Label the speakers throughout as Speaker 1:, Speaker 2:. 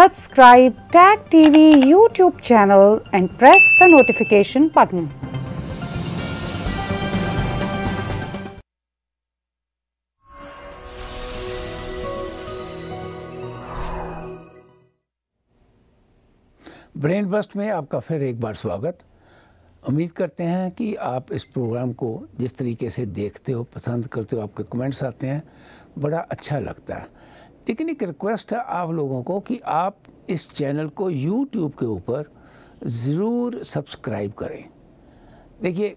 Speaker 1: Subscribe Tag TV YouTube channel and press the notification button.
Speaker 2: Brain bust में आपका फिर एक बार स्वागत उम्मीद करते हैं कि आप इस प्रोग्राम को जिस तरीके से देखते हो पसंद करते हो आपके कमेंट्स आते हैं बड़ा अच्छा लगता है लेकिन एक रिक्वेस्ट है आप लोगों को कि आप इस चैनल को यूट्यूब के ऊपर ज़रूर सब्सक्राइब करें देखिए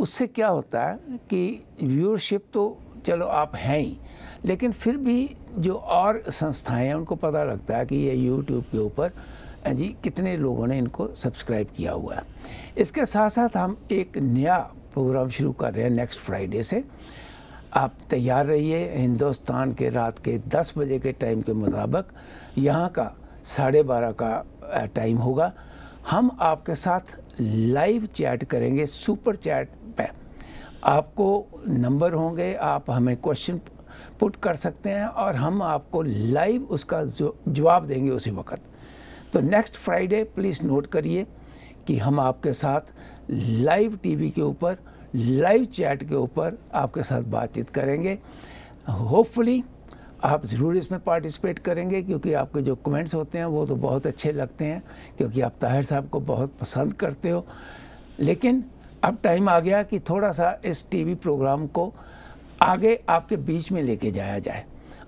Speaker 2: उससे क्या होता है कि व्यूअरशिप तो चलो आप हैं ही लेकिन फिर भी जो और संस्थाएं हैं उनको पता लगता है कि ये यूट्यूब के ऊपर हाँ जी कितने लोगों ने इनको सब्सक्राइब किया हुआ है इसके साथ साथ हम एक नया प्रोग्राम शुरू कर रहे हैं नेक्स्ट फ्राइडे से आप तैयार रहिए हिंदुस्तान के रात के 10 बजे के टाइम के मुताबिक यहाँ का साढ़े बारह का टाइम होगा हम आपके साथ लाइव चैट करेंगे सुपर चैट पे आपको नंबर होंगे आप हमें क्वेश्चन पुट कर सकते हैं और हम आपको लाइव उसका जवाब देंगे उसी वक्त तो नेक्स्ट फ्राइडे प्लीज़ नोट करिए कि हम आपके साथ लाइव टीवी के ऊपर लाइव चैट के ऊपर आपके साथ बातचीत करेंगे होपफुली आप ज़रूर इसमें पार्टिसिपेट करेंगे क्योंकि आपके जो कमेंट्स होते हैं वो तो बहुत अच्छे लगते हैं क्योंकि आप ताहिर साहब को बहुत पसंद करते हो लेकिन अब टाइम आ गया कि थोड़ा सा इस टीवी प्रोग्राम को आगे आपके बीच में लेके जाया जाए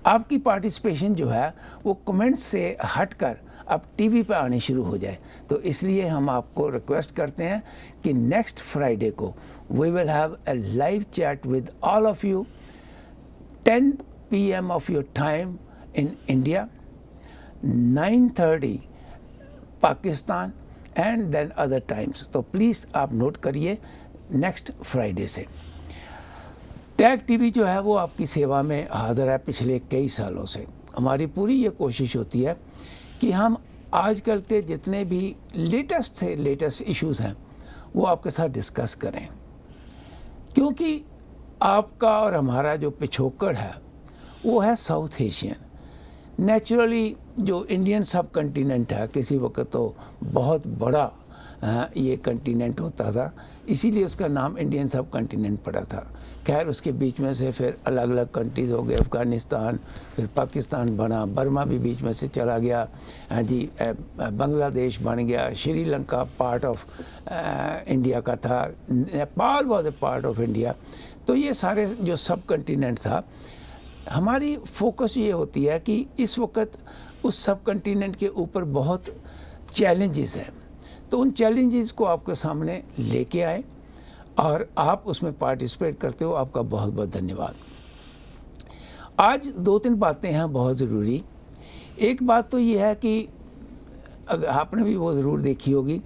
Speaker 2: आपकी पार्टिसिपेशन जो है वो कमेंट्स से हटकर अब टीवी पर आने शुरू हो जाए तो इसलिए हम आपको रिक्वेस्ट करते हैं कि नेक्स्ट फ्राइडे को we will have a live chat with all of you 10 PM of your time in India 9:30 Pakistan and then other times तो प्लीज़ आप नोट करिए नेक्स्ट फ्राइडे से टैग टीवी जो है वो आपकी सेवा में हाजिर है पिछले कई सालों से हमारी पूरी ये कोशिश होती है कि हम आजकल के जितने भी लेटेस्ट थे लेटेस्ट इश्यूज़ हैं वो आपके साथ डिस्कस करें क्योंकि आपका और हमारा जो पिछोकड़ है वो है साउथ एशियन नेचुरली जो इंडियन सब कंटिनेंट है किसी वक्त तो बहुत बड़ा हाँ, ये कंटिनेंट होता था इसीलिए उसका नाम इंडियन सब कंटिनेंट पड़ा था खैर उसके बीच में से फिर अलग अलग कंट्रीज़ हो गए अफ़गानिस्तान फिर पाकिस्तान बना बर्मा भी बीच में से चला गया हाँ जी बांग्लादेश बन गया श्रीलंका पार्ट ऑफ इंडिया का था Nepal was a part of India तो ये सारे जो सब कंटिनेंट था हमारी फोकस ये होती है कि इस वक्त उस सब कंटिनेंट के ऊपर बहुत चैलेंजेस हैं तो उन चैलेंजेस को आपके सामने लेके आए और आप उसमें पार्टिसिपेट करते हो आपका बहुत बहुत धन्यवाद आज दो तीन बातें हैं बहुत ज़रूरी एक बात तो ये है कि अगर आपने भी वो ज़रूर देखी होगी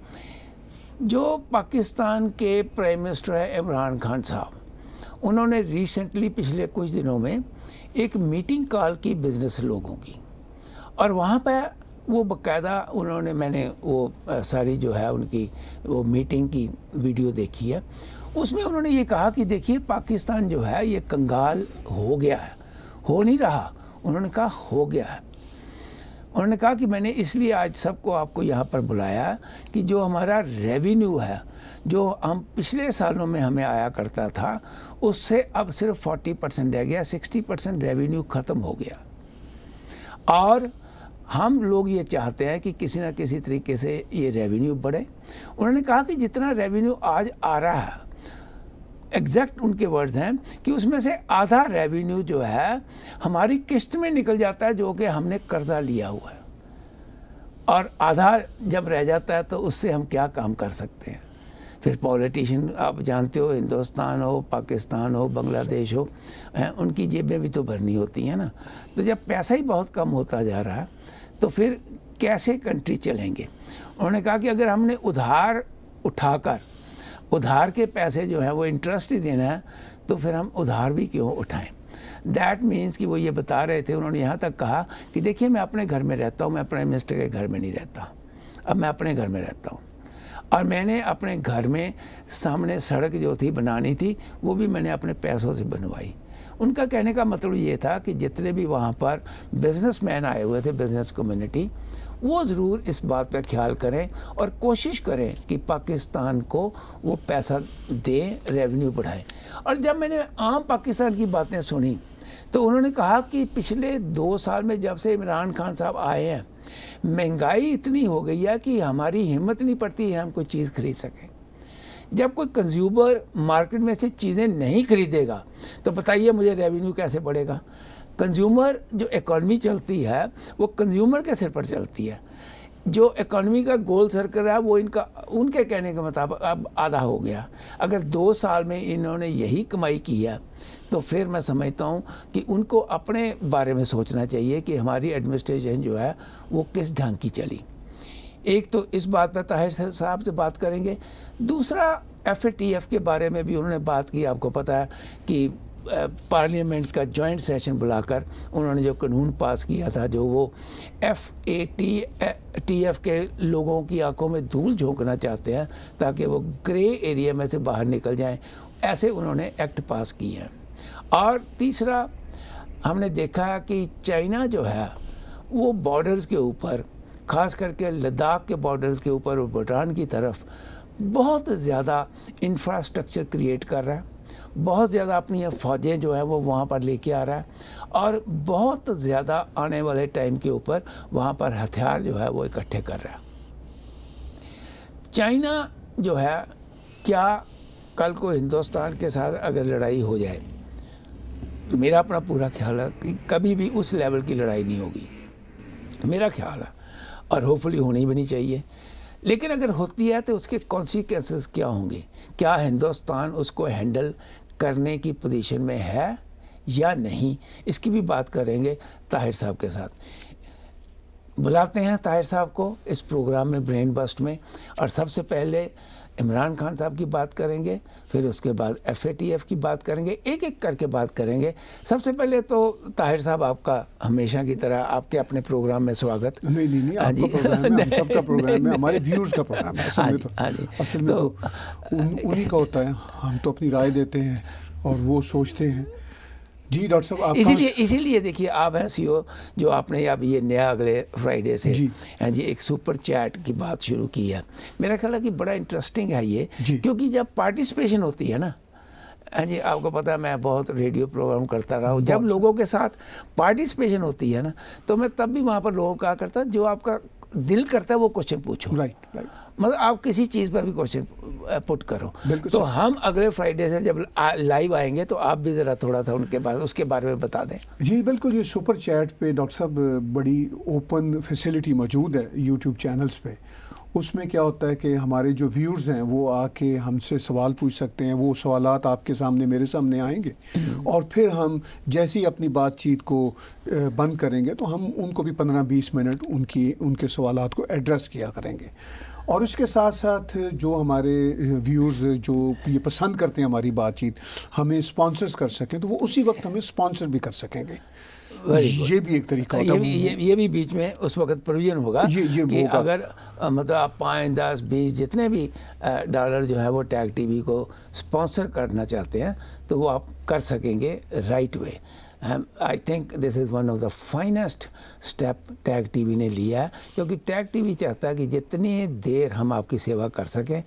Speaker 2: जो पाकिस्तान के प्राइम मिनिस्टर हैं इमरान खान साहब उन्होंने रिसेंटली पिछले कुछ दिनों में एक मीटिंग कॉल की बिज़नेस लोगों की और वहाँ पर वो बकायदा उन्होंने मैंने वो सारी जो है उनकी वो मीटिंग की वीडियो देखी है उसमें उन्होंने ये कहा कि देखिए पाकिस्तान जो है ये कंगाल हो गया है हो नहीं रहा उन्होंने कहा हो गया है उन्होंने कहा कि मैंने इसलिए आज सबको आपको यहाँ पर बुलाया कि जो हमारा रेवेन्यू है जो हम पिछले सालों में हमें आया करता था उससे अब सिर्फ 40 परसेंट रह गया 60 परसेंट रेवेन्यू ख़त्म हो गया और हम लोग ये चाहते हैं कि किसी ना किसी तरीके से ये रेवेन्यू बढ़े उन्होंने कहा कि जितना रेवेन्यू आज आ रहा है एग्जैक्ट उनके वर्ड्स हैं कि उसमें से आधा रेवेन्यू जो है हमारी किस्त में निकल जाता है जो कि हमने कर्जा लिया हुआ है और आधा जब रह जाता है तो उससे हम क्या काम कर सकते हैं फिर पॉलिटिशियन आप जानते हो हिंदुस्तान हो पाकिस्तान हो बांग्लादेश हो उनकी जेबें भी तो भरनी होती हैं ना तो जब पैसा ही बहुत कम होता जा रहा है तो फिर कैसे कंट्री चलेंगे उन्होंने कहा कि अगर हमने उधार उठाकर उधार के पैसे जो हैं वो इंटरेस्ट ही देना है तो फिर हम उधार भी क्यों उठाएं दैट मीन्स कि वो ये बता रहे थे उन्होंने यहाँ तक कहा कि देखिए मैं अपने घर में रहता हूँ मैं प्राइम मिनिस्टर के घर में नहीं रहता अब मैं अपने घर में रहता हूँ और मैंने अपने घर में सामने सड़क जो थी बनानी थी वो भी मैंने अपने पैसों से बनवाई उनका कहने का मतलब ये था कि जितने भी वहाँ पर मैन आए हुए थे बिजनेस कम्यूनिटी वो ज़रूर इस बात पर ख्याल करें और कोशिश करें कि पाकिस्तान को वो पैसा दें रेवेन्यू बढ़ाएं और जब मैंने आम पाकिस्तान की बातें सुनी तो उन्होंने कहा कि पिछले दो साल में जब से इमरान खान साहब आए हैं महंगाई इतनी हो गई है कि हमारी हिम्मत नहीं पड़ती है हम कोई चीज़ खरीद सकें जब कोई कंज्यूमर मार्केट में से चीज़ें नहीं खरीदेगा तो बताइए मुझे रेवेन्यू कैसे बढ़ेगा कंज्यूमर जो इकोनॉमी चलती है वो कंज्यूमर के सिर पर चलती है जो इकोनॉमी का गोल सर्कल है वो इनका उनके कहने के मुताबिक अब आधा हो गया अगर दो साल में इन्होंने यही कमाई की है तो फिर मैं समझता हूँ कि उनको अपने बारे में सोचना चाहिए कि हमारी एडमिनिस्ट्रेशन जो है वो किस ढंग की चली एक तो इस बात पर ताहिर साहब से बात करेंगे दूसरा एफ के बारे में भी उन्होंने बात की आपको पता है कि पार्लियामेंट का जॉइंट सेशन बुलाकर उन्होंने जो कानून पास किया था जो वो F A T T F के लोगों की आंखों में धूल झोंकना चाहते हैं ताकि वो ग्रे एरिया में से बाहर निकल जाएं ऐसे उन्होंने एक्ट पास किए हैं और तीसरा हमने देखा कि चाइना जो है वो बॉर्डर्स के ऊपर ख़ास करके लद्दाख के बॉर्डर के ऊपर और भूटान की तरफ बहुत ज़्यादा इंफ्रास्ट्रक्चर क्रिएट कर रहा है बहुत ज़्यादा अपनी फ़ौजें जो हैं वो वहाँ पर लेके आ रहा है और बहुत ज़्यादा आने वाले टाइम के ऊपर वहाँ पर हथियार जो है वो इकट्ठे कर रहा है चाइना जो है क्या कल को हिंदुस्तान के साथ अगर लड़ाई हो जाए मेरा अपना पूरा ख्याल है कि कभी भी उस लेवल की लड़ाई नहीं होगी मेरा ख्याल है और होपफुली होनी भी नहीं चाहिए लेकिन अगर होती है तो उसके कॉन्सिक्वेंसेस क्या होंगे क्या हिंदुस्तान उसको हैंडल करने की पोजीशन में है या नहीं इसकी भी बात करेंगे ताहिर साहब के साथ बुलाते हैं ताहिर साहब को इस प्रोग्राम में ब्रेन बस्ट में और सबसे पहले इमरान खान साहब की बात करेंगे फिर उसके बाद एफएटीएफ की बात करेंगे एक एक करके बात करेंगे सबसे पहले तो ताहिर साहब आपका हमेशा की तरह आपके अपने प्रोग्राम में स्वागत नहीं नहीं नहीं हाँ आपका प्रोग्राम है हम सबका प्रोग्राम है हमारे व्यूअर्स का प्रोग्राम है हाँ हाँ असल में तो असल में
Speaker 1: तो उन्हीं का होता है हम तो अपनी राय देते हैं और वो सोचते हैं जी
Speaker 2: डॉक्टर साहब इसीलिए इसीलिए देखिए आप हैं सीओ जो आपने अब ये नया अगले फ्राइडे से जी हाँ जी एक सुपर चैट की बात शुरू की है मेरा ख्याल है कि बड़ा इंटरेस्टिंग है ये क्योंकि जब पार्टिसिपेशन होती है ना हाँ जी आपको पता है मैं बहुत रेडियो प्रोग्राम करता रहा हूँ जब लोगों के साथ पार्टिसिपेशन होती है ना तो मैं तब भी वहाँ पर लोगों का करता जो आपका दिल करता है वो क्वेश्चन पूछो राइट राइट मतलब आप किसी चीज़ पर भी क्वेश्चन पुट करो तो हम अगले फ्राइडे से जब लाइव आएंगे तो आप भी ज़रा थोड़ा सा उनके पास उसके बारे में बता दें
Speaker 1: जी बिल्कुल ये सुपर चैट पे डॉक्टर साहब बड़ी ओपन फैसिलिटी मौजूद है यूट्यूब चैनल्स पे उसमें क्या होता है कि हमारे जो व्यूर्स हैं वो आके हमसे सवाल पूछ सकते हैं वो सवाल आपके सामने मेरे सामने आएंगे और फिर हम जैसे ही अपनी बातचीत को बंद करेंगे तो हम उनको भी पंद्रह बीस मिनट उनकी उनके सवाल को एड्रेस किया करेंगे और इसके साथ साथ जो हमारे व्यूज़ जो ये पसंद करते हैं हमारी बातचीत हमें स्पॉन्सर्स कर सकें तो वो उसी वक्त
Speaker 2: हमें स्पॉन्सर भी कर सकेंगे ये भी एक
Speaker 1: तरीका होता ये, भी, ये,
Speaker 2: ये भी बीच में उस वक्त प्रोविजन होगा ये, ये कि होगा। अगर मतलब आप पाँच दस बीस जितने भी डॉलर जो है वो टैग टीवी को स्पॉन्सर करना चाहते हैं तो वो आप कर सकेंगे right way um I think this is one of the finest step tag TV ने लिया है क्योंकि टैग टीवी चाहता है कि जितनी देर हम आपकी सेवा कर सकें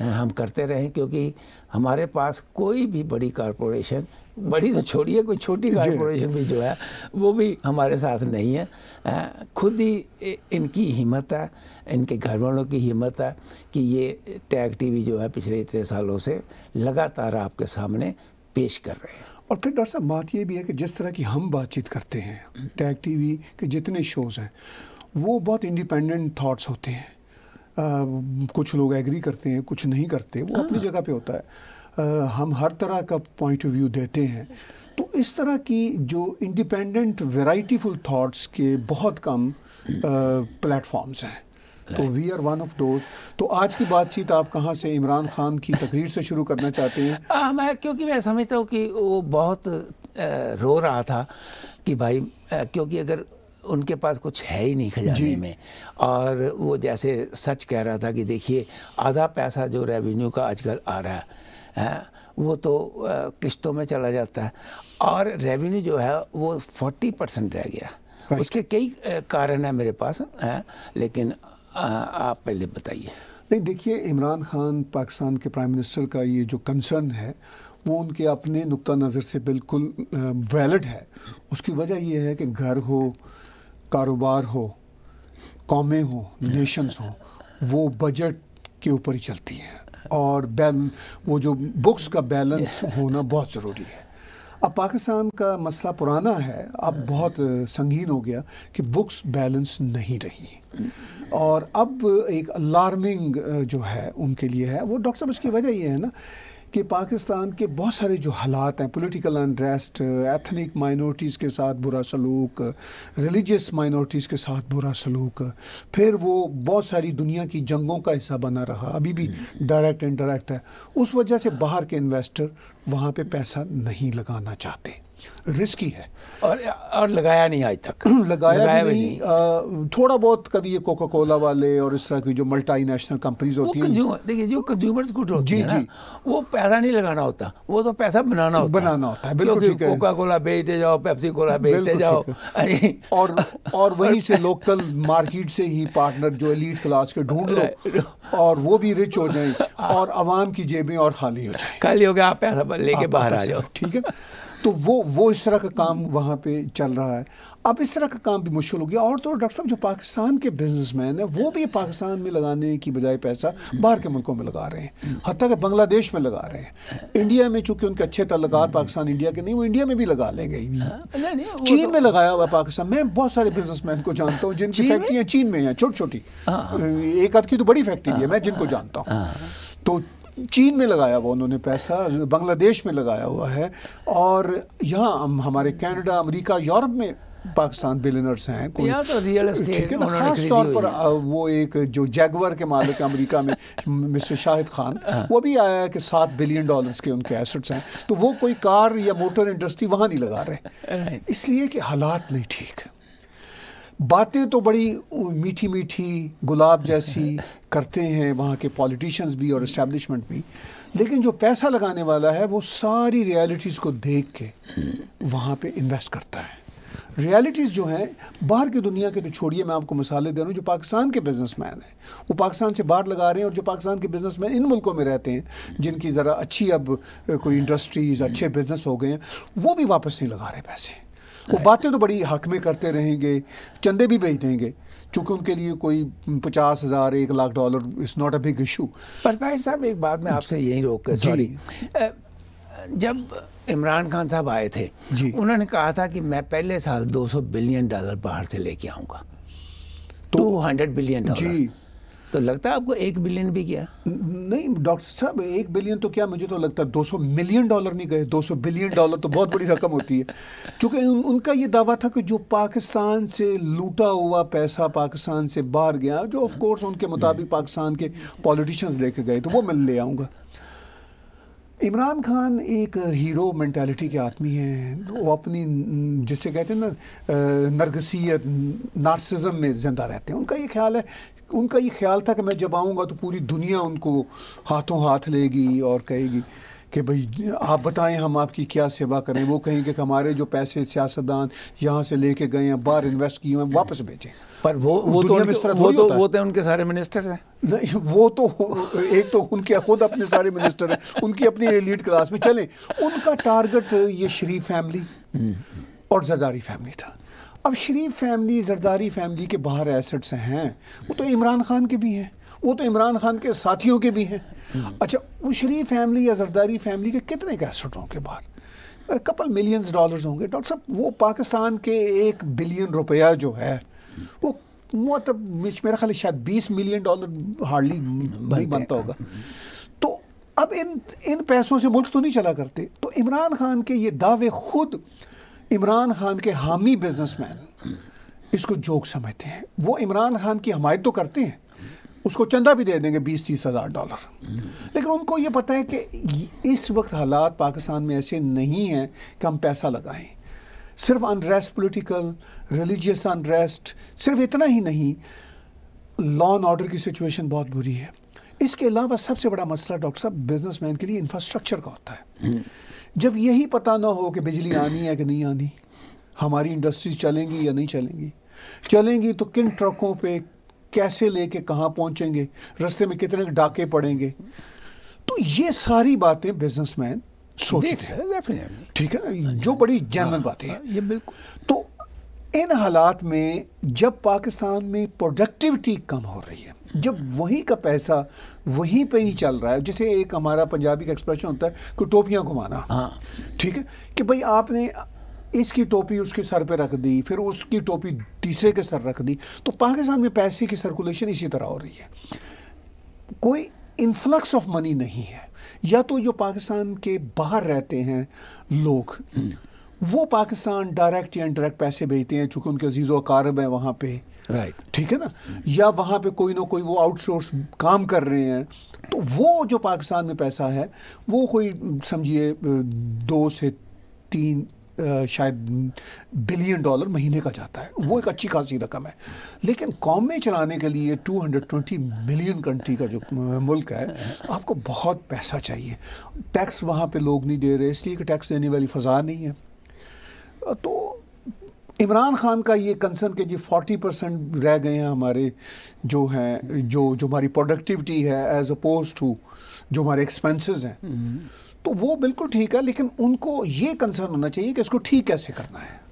Speaker 2: हम करते रहें क्योंकि हमारे पास कोई भी बड़ी कॉरपोरेशन बड़ी तो छोड़िए कोई छोटी कॉरपोरेशन भी जो है वो भी हमारे साथ नहीं है खुद ही इनकी हिम्मत है इनके घर वालों की हिम्मत है कि ये टैग टीवी जो है पिछले इतने सालों से लगातार आपके सामने पेश कर रहे हैं
Speaker 1: और फिर डॉक्टर साहब बात यह भी है कि जिस तरह की हम बातचीत करते हैं टैग टीवी के जितने शोज़ हैं वो बहुत इंडिपेंडेंट थाट्स होते हैं आ, कुछ लोग एग्री करते हैं कुछ नहीं करते वो अपनी हाँ। जगह पे होता है आ, हम हर तरह का पॉइंट ऑफ व्यू देते हैं तो इस तरह की जो इंडिपेंडेंट वेराइटीफुल थाट्स के बहुत कम प्लेटफॉर्म्स हैं तो we are one of those तो आज की बातचीत आप कहाँ से
Speaker 2: इमरान खान की तकरीर से शुरू करना चाहते हैं आ, हाँ, मैं क्योंकि मैं समझता हूँ कि वो बहुत रो रहा था कि भाई क्योंकि अगर उनके पास कुछ है ही नहीं खजाने में और वो जैसे सच कह रहा था कि देखिए आधा पैसा जो रेवेन्यू का आजकल आ रहा है, है वो तो किस्तों में चला जाता है और रेवेन्यू जो है वो फोर्टी परसेंट रह गया उसके कई कारण हैं मेरे पास हैं लेकिन आप पहले बताइए नहीं देखिए इमरान खान
Speaker 1: पाकिस्तान के प्राइम मिनिस्टर का ये जो कंसर्न है वो उनके अपने नुक़ा नज़र से बिल्कुल वैलड है उसकी वजह यह है कि घर हो कारोबार हो कौमें हो नेशंस हो वो बजट के ऊपर ही चलती हैं और बैल वो जो बुक्स का बैलेंस होना बहुत ज़रूरी है अब पाकिस्तान का मसला पुराना है अब बहुत संगीन हो गया कि बुक्स बैलेंस नहीं रही और अब एक अलार्मिंग जो है उनके लिए है वो डॉक्टर साहब इसकी वजह ये है ना कि पाकिस्तान के बहुत सारे जो हालात हैं पॉलिटिकल अनरेस्ट एथनिक माइनॉरिटीज़ के साथ बुरा सलूक रिलीजियस माइनॉरिटीज़ के साथ बुरा सलूक फिर वो बहुत सारी दुनिया की जंगों का हिस्सा बना रहा अभी भी डायरेक्ट इनडायरेक्ट है उस वजह से बाहर के इन्वेस्टर वहाँ पे पैसा नहीं लगाना चाहते
Speaker 2: रिस्की है और और लगाया नहीं आज तक लगाया, लगाया भी नहीं, नहीं।
Speaker 1: आ, थोड़ा बहुत कभी ये कोका कोला वाले और इस तरह की जो मल्टी नेशनल कंपनीज होती हैं
Speaker 2: देखिए जो कंज्यूमर्स गुड होती जी, है जी वो पैसा नहीं लगाना होता वो तो पैसा बनाना होता बनाना होता है बिल्कुल ठीक है कोका कोला बेचते जाओ पेप्सी कोला बेचते जाओ और और वहीं से लोकल
Speaker 1: मार्केट से ही पार्टनर जो एलीट क्लास के ढूंढ रहे और वो भी रिच हो जाए हाँ। और आवाम की जेबें और खाली हो जाए
Speaker 2: खाली हो गया आप पैसा लेके बाहर आ जाओ ठीक है
Speaker 1: तो वो वो इस तरह का काम वहाँ पे चल रहा है अब इस तरह का काम भी मुश्किल हो गया और तो डॉक्टर साहब जो पाकिस्तान के बिजनेसमैन हैं वो भी पाकिस्तान में लगाने की बजाय पैसा बाहर के मुल्कों में लगा रहे हैं हती कि बांग्लादेश में लगा रहे हैं इंडिया में चूँकि उनके अच्छे तल्लक पाकिस्तान इंडिया के नहीं वो इंडिया में भी लगा लेंगे हाँ,
Speaker 2: चीन
Speaker 1: तो में लगाया हुआ पाकिस्तान मैं बहुत सारे बिजनेस को जानता हूँ जिनकी फैक्ट्रियाँ चीन में हैं छोटी छोटी हाँ, हाँ। एक आध की तो बड़ी फैक्ट्री है मैं जिनको जानता हूँ तो चीन में लगाया हुआ उन्होंने पैसा बांग्लादेश में लगाया हुआ है और यहाँ हमारे कनाडा अमेरिका यूरोप में पाकिस्तान बिलिनर्स हैं कोई या तो रियल एस्टेट खास तौर पर वो एक जो जैगवर के मालिक अमेरिका में मिस्टर शाहिद खान हाँ। वो भी आया है कि सात बिलियन डॉलर्स के उनके एसेट्स हैं तो वो कोई कार या मोटर इंडस्ट्री वहाँ नहीं लगा रहे इसलिए कि हालात नहीं ठीक है बातें तो बड़ी मीठी मीठी गुलाब जैसी करते हैं वहाँ के पॉलिटिशियंस भी और इस्टेब्लिशमेंट भी लेकिन जो पैसा लगाने वाला है वो सारी रियलिटीज़ को देख के हम्म। वहाँ पे इन्वेस्ट करता है रियलिटीज़ जो हैं बाहर की दुनिया के तो छोड़िए मैं आपको मिसालें दे रहा हूँ जो पाकिस्तान के बिजनेसमैन हैं वो पाकिस्तान से बाहर लगा रहे हैं और जो पाकिस्तान के बिजनेसमैन इन मुल्कों में रहते हैं जिनकी ज़रा अच्छी अब कोई इंडस्ट्रीज़ अच्छे बिजनेस हो गए हैं वो भी वापस नहीं लगा रहे पैसे वो बातें तो बड़ी हक में करते रहेंगे चंदे भी भेज देंगे चूँकि उनके लिए कोई पचास हज़ार एक lakh dollar is not a big issue पर ताहिर साहब एक
Speaker 2: बात मैं आपसे यही रोक कर सॉरी जब इमरान खान साहब आए थे उन्होंने कहा था कि मैं पहले साल 200 बिलियन डॉलर बाहर से लेके आऊँगा टू हंड्रेड बिलियन डॉलर तो लगता है आपको एक बिलियन भी गया नहीं डॉक्टर
Speaker 1: साहब एक बिलियन तो क्या मुझे तो लगता है 200 मिलियन डॉलर नहीं गए 200 बिलियन डॉलर तो बहुत बड़ी रकम होती है क्योंकि उन, उनका ये दावा था कि जो पाकिस्तान से लूटा हुआ पैसा पाकिस्तान से बाहर गया जो ऑफ कोर्स उनके मुताबिक पाकिस्तान के पॉलिटिशियंस लेके गए तो वो मैं ले आऊँगा इमरान खान एक हीरो मैंटेलिटी के आदमी हैं वो अपनी जिसे कहते हैं ना नरगसीत नार्सिज्म में ज़िंदा रहते हैं उनका ये ख्याल है उनका ये ख्याल था कि मैं जब आऊँगा तो पूरी दुनिया उनको हाथों हाथ लेगी और कहेगी कि भाई आप बताएं हम आपकी क्या सेवा करें वो कहेंगे कि हमारे जो पैसे सियासतदान यहाँ से लेके गए हैं बाहर इन्वेस्ट किए हैं वापस भेजें पर वो वो तो उनके, वो तो वो
Speaker 2: तो उनके सारे मिनिस्टर हैं
Speaker 1: नहीं वो तो एक तो उनके खुद अपने सारे मिनिस्टर हैं उनकी अपनी लीड क्लास में चलें उनका टारगेट ये शरीफ फैमिली हम्म। और जरदारी फैमिली था अब शरीफ फैमिली जरदारी फैमिली के बाहर एसेट्स हैं वो तो इमरान खान के भी हैं वो तो इमरान खान के साथियों के भी हैं अच्छा वो शरीफ फैमिली या जरदारी फैमिली के कितने के एसेट होंगे बाहर कपल मिलियंस डॉलर्स होंगे डॉक्टर साहब वो पाकिस्तान के एक बिलियन रुपया जो है वो मतलब मेरा ख्याल शायद बीस मिलियन डॉलर हार्डली नहीं बनता होगा तो अब इन इन पैसों से मुल्क तो नहीं चला करते तो इमरान खान के ये दावे खुद इमरान खान के हामी बिजनेसमैन इसको जोक समझते हैं वो इमरान खान की हमायत तो करते हैं उसको चंदा भी दे देंगे बीस तीस हज़ार डॉलर लेकिन उनको ये पता है कि इस वक्त हालात पाकिस्तान में ऐसे नहीं हैं कि हम पैसा लगाएं सिर्फ अनरेस्ट पॉलिटिकल रिलीजियस अनरेस्ट सिर्फ इतना ही नहीं लॉ एंड ऑर्डर की सिचुएशन बहुत बुरी है इसके अलावा सबसे बड़ा मसला डॉक्टर साहब बिजनेसमैन के लिए इंफ्रास्ट्रक्चर का होता है जब यही पता ना हो कि बिजली आनी है कि नहीं आनी हमारी इंडस्ट्री चलेंगी या नहीं चलेंगी चलेंगी तो किन ट्रकों पे कैसे लेके कहाँ पहुँचेंगे रास्ते में कितने डाके पड़ेंगे तो ये सारी बातें बिजनेसमैन सोचते हैं ठीक है हाँ जो हाँ बड़ी जनरल हाँ, बातें हैं ये बिल्कुल तो इन हालात में जब पाकिस्तान में प्रोडक्टिविटी कम हो रही है जब वहीं का पैसा वहीं पे ही चल रहा है जैसे एक हमारा पंजाबी का एक्सप्रेशन होता है कि टोपियाँ घुमाना हाँ ठीक है कि भाई आपने इसकी टोपी उसके सर पे रख दी फिर उसकी टोपी तीसरे के सर रख दी तो पाकिस्तान में पैसे की सर्कुलेशन इसी तरह हो रही है कोई इन्फ्लक्स ऑफ मनी नहीं है या तो जो पाकिस्तान के बाहर रहते हैं लोग हम्म। वो पाकिस्तान डायरेक्ट या इनडायरेक्ट पैसे भेजते हैं चूंकि उनके अजीज़ वकारब हैं वहाँ पे राइट right. ठीक है ना या वहाँ पे कोई ना कोई वो आउटसोर्स काम कर रहे हैं तो वो जो पाकिस्तान में पैसा है वो कोई समझिए दो से तीन शायद बिलियन डॉलर महीने का जाता है वो एक अच्छी खासी रकम है लेकिन कॉम चलाने के लिए 220 मिलियन कंट्री का जो मुल्क है आपको बहुत पैसा चाहिए टैक्स वहाँ पे लोग नहीं दे रहे इसलिए कि टैक्स देने वाली फ़जा नहीं है तो इमरान खान का ये कंसर्न कि जी फोर्टी परसेंट रह गए हैं हमारे जो हैं जो जो हमारी प्रोडक्टिविटी है एज अपोज टू जो हमारे एक्सपेंसेस हैं तो वो बिल्कुल ठीक है लेकिन उनको ये कंसर्न होना चाहिए कि इसको ठीक कैसे करना है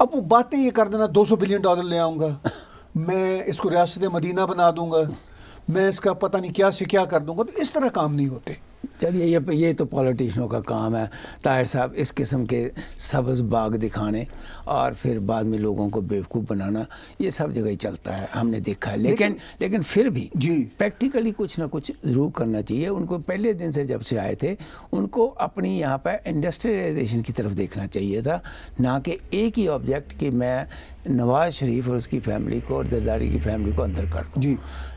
Speaker 1: अब वो बातें ये कर देना 200 बिलियन डॉलर ले आऊँगा मैं इसको रियासत मदीना बना दूँगा मैं इसका पता नहीं क्या से क्या कर दूँगा तो इस तरह
Speaker 2: काम नहीं होते चलिए ये ये तो पॉलिटिशनों का काम है ताहिर साहब इस किस्म के सब्ज़ बाग दिखाने और फिर बाद में लोगों को बेवकूफ़ बनाना ये सब जगह ही चलता है हमने देखा है लेकिन लेकिन, लेकिन फिर भी जी प्रैक्टिकली कुछ ना कुछ ज़रूर करना चाहिए उनको पहले दिन से जब से आए थे उनको अपनी यहाँ पर इंडस्ट्रियलाइजेशन की तरफ देखना चाहिए था ना कि एक ही ऑब्जेक्ट कि मैं नवाज़ शरीफ और उसकी फैमिली को और जरदारी की फैमिली को अंदर कर दूँ जी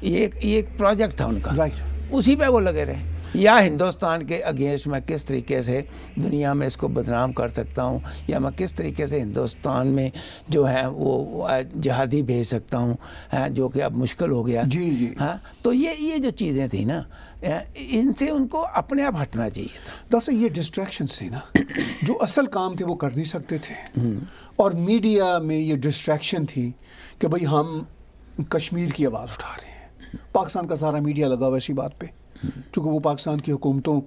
Speaker 2: ये एक, एक प्रोजेक्ट था उनका राइट उसी पे वो लगे रहे या हिंदुस्तान के अगेंस्ट मैं किस तरीके से दुनिया में इसको बदनाम कर सकता हूँ या मैं किस तरीके से हिंदुस्तान में जो है वो जहादी भेज सकता हूँ जो कि अब मुश्किल हो गया जी जी हाँ तो ये ये जो चीज़ें थी ना इनसे उनको अपने आप हटना चाहिए दरअसल ये डिस्ट्रैक्शन थी ना जो असल काम थे वो
Speaker 1: कर नहीं सकते थे हम्म। और मीडिया में ये डिस्ट्रैक्शन थी कि भाई हम कश्मीर की आवाज़ उठा रहे हैं पाकिस्तान का सारा मीडिया लगा हुआ इसी बात पर चूँकि वो पाकिस्तान की हुकूमतों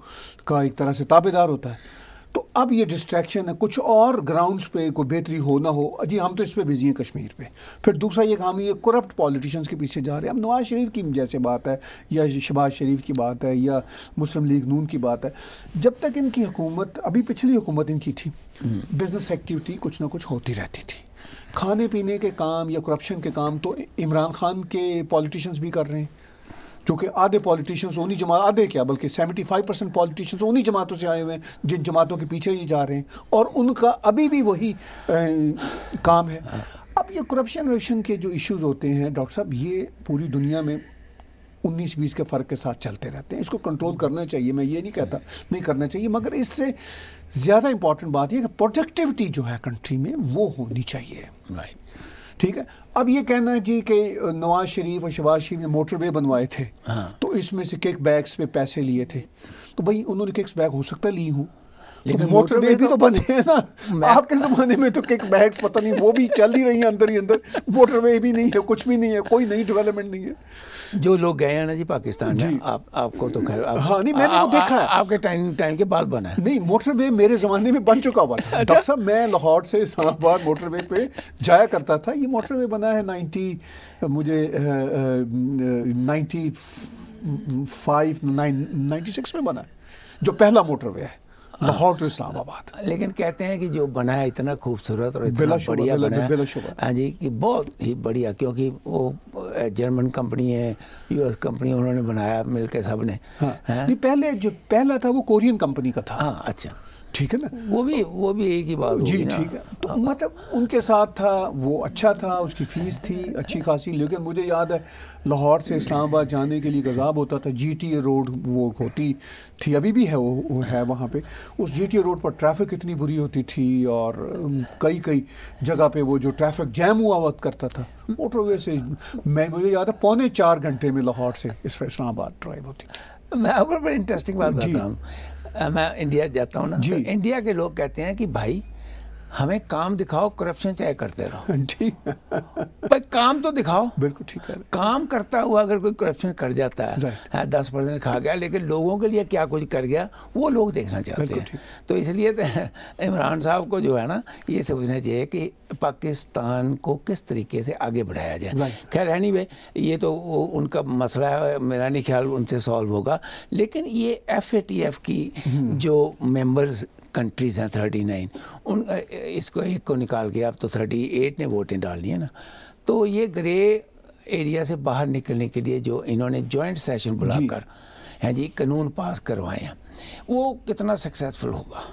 Speaker 1: का एक तरह से ताबेदार होता है तो अब ये डिस्ट्रैक्शन है कुछ और ग्राउंड्स पे कोई बेहतरी हो ना हो जी हम तो इस पर बिजी हैं कश्मीर पे फिर दूसरा ये हम ये करप्ट पॉलिटिशियंस के पीछे जा रहे हैं अब नवाज शरीफ की जैसे बात है या शहबाज शरीफ की बात है या मुस्लिम लीग नून की बात है जब तक इनकी हुकूमत अभी पिछली हुकूमत इनकी थी बिज़नेस हम्म। एक्टिविटी कुछ ना कुछ होती रहती थी खाने पीने के काम या करप्शन के काम तो इमरान खान के पॉलिटिशियंस भी कर रहे हैं जो कि आधे पॉलिटिशियंस उन्हीं जमा आधे क्या बल्कि 75 परसेंट पॉलिटिशियंस उन्हीं जमातों से आए हुए हैं जिन जमातों के पीछे ही जा रहे हैं और उनका अभी भी वही ए, काम है अब ये करप्शन वप्शन के जो इश्यूज होते हैं डॉक्टर साहब ये पूरी दुनिया में उन्नीस बीस के फ़र्क के साथ चलते रहते हैं इसको कंट्रोल करना चाहिए मैं ये नहीं कहता नहीं करना चाहिए मगर इससे ज़्यादा इंपॉर्टेंट बात यह कि प्रोडक्टिविटी जो है कंट्री में वो होनी चाहिए राइट ठीक है अब ये कहना है जी कि नवाज शरीफ और शहबाज शरीफ ने मोटरवे बनवाए थे हाँ। तो इसमें से किक बैग्स पे पैसे लिए थे तो भाई उन्होंने किक बैग हो सकता ली हूँ
Speaker 2: तो लेकिन तो मोटरवे भी तो बने
Speaker 1: हैं ना आपके ज़माने में तो किक बैग्स पता नहीं वो भी चल ही रही हैं अंदर ही अंदर मोटरवे भी नहीं है कुछ भी
Speaker 2: नहीं है कोई नई डेवलपमेंट नहीं है जो लोग गए हैं ना जी पाकिस्तान जी। आप आपको तो खैर आप, हाँ नहीं मैंने तो आ, वो देखा है आपके टाइम टाइम के बाद बना है नहीं मोटरवे मेरे ज़माने में बन चुका हुआ अच्छा। डॉक्टर साहब
Speaker 1: मैं लाहौर से इस्लामाबाद मोटरवे पे जाया करता था ये मोटरवे बना है नाइन्टी मुझे ninety five nine
Speaker 2: ninety six में बना है जो पहला मोटरवे है लाहौर टू इस्लामाबाद लेकिन कहते हैं कि जो बनाया इतना खूबसूरत और इतना बढ़िया बनाया हाँ जी कि बहुत ही बढ़िया क्योंकि वो जर्मन कंपनी है यूएस कंपनी उन्होंने बनाया मिलकर सब ने हाँ।, हाँ। पहले जो पहला था वो कोरियन कंपनी का था हाँ अच्छा ठीक है ना वो भी वो भी एक ही बात
Speaker 1: जी ठीक है तो हाँ। मतलब उनके साथ था वो अच्छा था उसकी फ़ीस थी अच्छी खासी लेकिन मुझे याद है लाहौर से इस्लामाबाद जाने के लिए गजाब होता था ए रोड वो होती थी अभी भी है वो, वो है वहाँ पे उस ए रोड पर ट्रैफिक इतनी बुरी होती थी और कई कई जगह पे वो जो ट्रैफिक जैम हुआ वक्त करता था मोटरवे से मैं मुझे याद है पौने चार घंटे में लाहौर से इस इस्लामाबाद ड्राइव होती
Speaker 2: थी मैं आपको बड़ी इंटरेस्टिंग बात बताता हूँ मैं इंडिया जाता हूँ ना तो इंडिया के लोग कहते हैं कि भाई हमें काम दिखाओ करप्शन चाहे करते रहो ठीक भाई काम तो दिखाओ बिल्कुल ठीक है काम करता हुआ अगर कोई करप्शन कर जाता है दस परसेंट खा गया लेकिन लोगों के लिए क्या कुछ कर गया वो लोग देखना चाहते हैं तो इसलिए तो इमरान साहब को जो है ना ये सोचना चाहिए कि पाकिस्तान को किस तरीके से आगे बढ़ाया जाए खैर है नहीं ये तो उनका मसला है मेरा नहीं ख्याल उनसे सॉल्व होगा लेकिन ये एफ की हम्म। जो मेम्बर्स कंट्रीज़ हैं थर्टी नाइन उन इसको एक को निकाल के आप तो थर्टी एट ने वोटें डालनी है ना तो ये ग्रे एरिया से बाहर निकलने के लिए जो इन्होंने जॉइंट सेशन बुलाकर हैं जी कानून पास करवाए हैं वो कितना सक्सेसफुल होगा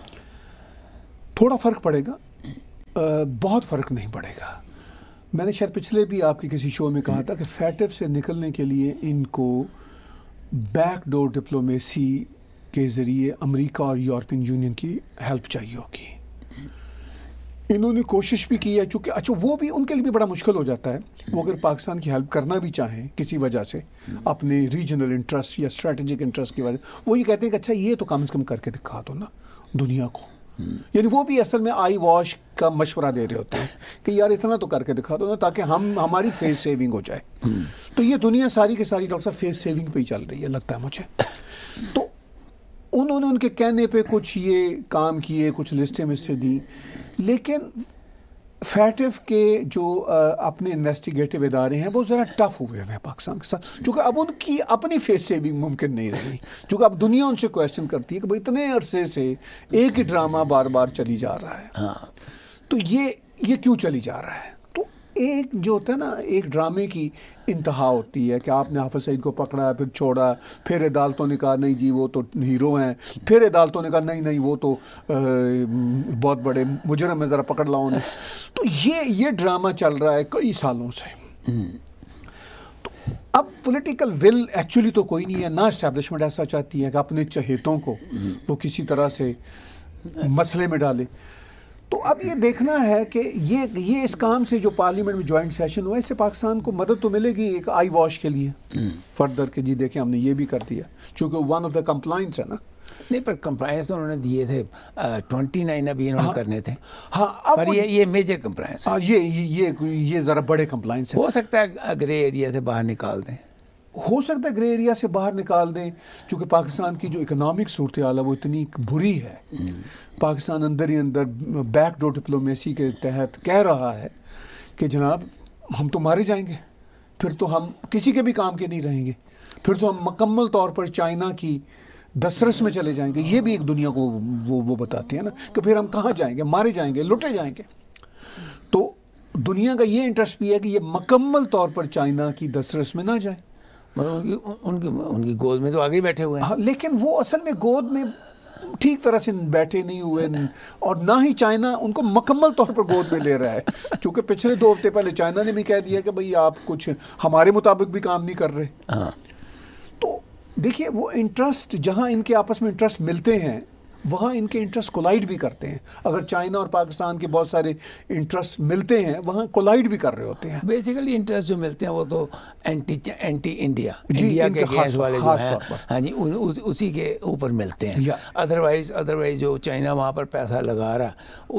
Speaker 2: थोड़ा फ़र्क
Speaker 1: पड़ेगा आ, बहुत फ़र्क नहीं पड़ेगा मैंने शायद पिछले भी आपके किसी शो में कहा था कि फैटिव से निकलने के लिए इनको बैकडोर डिप्लोमेसी के ज़रिए अमेरिका और यूरोपियन यूनियन की हेल्प चाहिए होगी इन्होंने कोशिश भी की है चूँकि अच्छा वो भी उनके लिए भी बड़ा मुश्किल हो जाता है वो अगर पाकिस्तान की हेल्प करना भी चाहें किसी वजह से अपने रीजनल इंटरेस्ट या स्ट्रेटजिक इंटरेस्ट की वजह वो ये कहते हैं कि अच्छा ये तो कम अज़ कम करके दिखा दो ना दुनिया को यानी वो भी असल में आई वॉश का मशवरा दे रहे होते हैं कि यार इतना तो करके दिखा दो ना ताकि हम हमारी फेस सेविंग हो जाए तो ये दुनिया सारी की सारी डॉक्टर साहब फेस सेविंग पे ही चल रही है लगता है मुझे तो उन्होंने उनके कहने पे कुछ ये काम किए कुछ लिस्टें मिस्टें दी लेकिन फैटिफ के जो आ, अपने इन्वेस्टिगेटिव इदारे हैं वो ज़रा टफ हुए हुए हैं पाकिस्तान के साथ चूँकि अब उनकी अपनी फेस से भी मुमकिन नहीं रही चूँकि अब दुनिया उनसे क्वेश्चन करती है कि भाई इतने अरसे से एक ही ड्रामा बार बार चली जा रहा है हाँ तो ये ये क्यों चली जा रहा है एक जो होता है ना एक ड्रामे की इंतहा होती है कि आपने हाफिज सईद को पकड़ा फिर छोड़ा फिर अदालतों ने कहा नहीं जी वो तो हीरो हैं फिर अदालतों ने कहा नहीं नहीं वो तो आ, बहुत बड़े मुजरम है ज़रा पकड़ लाओ उन्हें तो ये ये ड्रामा चल रहा है कई सालों से तो अब पॉलिटिकल विल एक्चुअली तो कोई नहीं है ना इस्टेब्लिशमेंट ऐसा चाहती है कि अपने चहेतों को वो किसी तरह से मसले में डाले अब ये देखना है कि ये ये इस काम से जो पार्लियामेंट में ज्वाइंट सेशन हुआ इससे पाकिस्तान को मदद तो मिलेगी एक आई वॉश के लिए हम्म। फर्दर के जी देखें हमने ये भी कर दिया चूँकि वन ऑफ द
Speaker 2: कंप्लाइंस है ना नहीं पर कंप्लायंस तो उन्होंने दिए थे ट्वेंटी नाइन अभी इन्होंने हाँ, करने थे हाँ अब पर ये ये मेजर कंप्लायंस हाँ ये ये ये ज़रा बड़े कंप्लायंस हो सकता है ग्रे एरिया से बाहर निकाल दें
Speaker 1: हो सकता है ग्रे एरिया से बाहर निकाल दें क्योंकि पाकिस्तान की जो इकनॉमिक सूरत हाल है वो इतनी बुरी है पाकिस्तान अंदर ही अंदर डोर डिप्लोमेसी के तहत कह रहा है कि जनाब हम तो मारे जाएंगे फिर तो हम किसी के भी काम के नहीं रहेंगे फिर तो हम मकम्मल तौर पर चाइना की दसरस में चले जाएंगे ये भी एक दुनिया को वो वो बताती है ना कि फिर हम कहाँ जाएंगे मारे जाएंगे लुटे जाएंगे तो दुनिया का ये इंटरेस्ट भी है कि ये मकम्मल तौर पर चाइना की दसरस में ना जाए मतलब उनकी उनकी उनकी गोद में तो आगे बैठे हुए हैं हाँ, लेकिन वो असल में गोद में ठीक तरह से बैठे नहीं हुए नहीं और ना ही चाइना उनको मकम्मल तौर पर गोद में ले रहा है क्योंकि पिछले दो हफ्ते पहले चाइना ने भी कह दिया कि भाई आप कुछ हमारे मुताबिक भी काम नहीं कर रहे हाँ। तो देखिए वो इंटरेस्ट जहाँ इनके आपस में इंटरेस्ट मिलते हैं वहाँ इनके इंटरेस्ट कोलाइड भी करते हैं अगर चाइना और पाकिस्तान
Speaker 2: के बहुत सारे इंटरेस्ट मिलते हैं वहाँ कोलाइड भी कर रहे होते हैं बेसिकली इंटरेस्ट जो मिलते हैं वो तो एंटी एंटी इंडिया इंडिया के गैस वाले जो हैं हाँ जी उ, उ, उसी के ऊपर मिलते हैं अदरवाइज अदरवाइज जो चाइना वहाँ पर पैसा लगा रहा